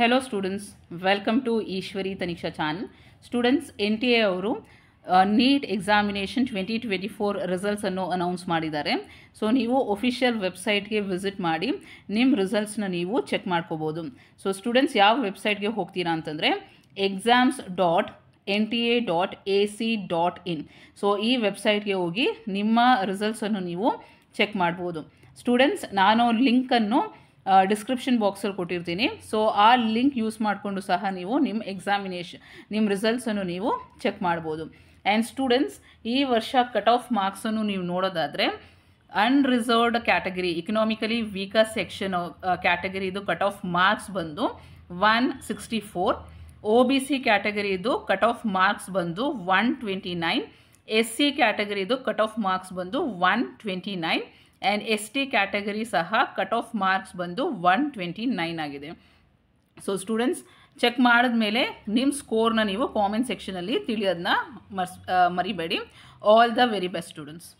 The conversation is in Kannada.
hello students welcome to Eshwari Taniksha ಚಾನ್ ಸ್ಟೂಡೆಂಟ್ಸ್ ಎನ್ ಟಿ ಎ ಅವರು NEET examination twenty twenty four ರಿಸಲ್ಟ್ಸನ್ನು ಅನೌನ್ಸ್ ಮಾಡಿದ್ದಾರೆ ಸೊ ನೀವು ಒಫಿಷಿಯಲ್ ವೆಬ್ಸೈಟ್ಗೆ ವಿಸಿಟ್ ಮಾಡಿ ನಿಮ್ಮ ರಿಸಲ್ಟ್ಸ್ನ ನೀವು ಚೆಕ್ ಮಾಡ್ಕೋಬೋದು ಸೊ ಸ್ಟೂಡೆಂಟ್ಸ್ ಯಾವ ವೆಬ್ಸೈಟ್ಗೆ ಹೋಗ್ತೀರಾ ಅಂತಂದರೆ exams dot N T A dot A C dot in so ಈ ವೆಬ್ಸೈಟ್ಗೆ ಹೋಗಿ ನಿಮ್ಮ ರಿಸಲ್ಟ್ಸನ್ನು ನೀವು ಚೆಕ್ ಮಾಡ್ಬೋದು ಸ್ಟೂಡೆಂಟ್ಸ್ ನಾನು ಲಿಂಕನ್ನು ಡಿಸ್ಕ್ರಿಪ್ಷನ್ ಬಾಕ್ಸಲ್ಲಿ ಕೊಟ್ಟಿರ್ತೀನಿ ಸೊ ಆ ಲಿಂಕ್ ಯೂಸ್ ಮಾಡಿಕೊಂಡು ಸಹ ನೀವು ನಿಮ್ಮ ಎಕ್ಸಾಮಿನೇಷನ್ ನಿಮ್ಮ ರಿಸಲ್ಟ್ಸನ್ನು ನೀವು ಚೆಕ್ ಮಾಡ್ಬೋದು ಆ್ಯಂಡ್ ಸ್ಟೂಡೆಂಟ್ಸ್ ಈ ವರ್ಷ ಕಟ್ ಆಫ್ ಮಾರ್ಕ್ಸನ್ನು ನೀವು ನೋಡೋದಾದರೆ unreserved category economically weaker section ಕ್ಯಾಟಗರಿದು ಕಟ್ ಆಫ್ ಮಾರ್ಕ್ಸ್ ಬಂದು one sixty four O B C ಕ್ಯಾಟಗರಿದು ಕಟ್ ಆಫ್ ಮಾರ್ಕ್ಸ್ ಬಂದು one twenty nine S C ಕ್ಯಾಟಗರಿದು ಕಟ್ ಆಫ್ ಮಾರ್ಕ್ಸ್ ಬಂದು one twenty nine and S T category ಸಹ ಕಟ್ ಆಫ್ ಮಾರ್ಕ್ಸ್ ಬಂದು ಒನ್ ಟ್ವೆಂಟಿ ನೈನ್ ಆಗಿದೆ ಸೊ ಸ್ಟೂಡೆಂಟ್ಸ್ ಚೆಕ್ ಮಾಡಿದ್ಮೇಲೆ ನಿಮ್ಮ ಸ್ಕೋರ್ನ ನೀವು ಕಾಮೆಂಟ್ ಸೆಕ್ಷನಲ್ಲಿ ತಿಳಿಯೋದನ್ನ ಮರ್ಸ್ ಮರಿಬೇಡಿ all the very best students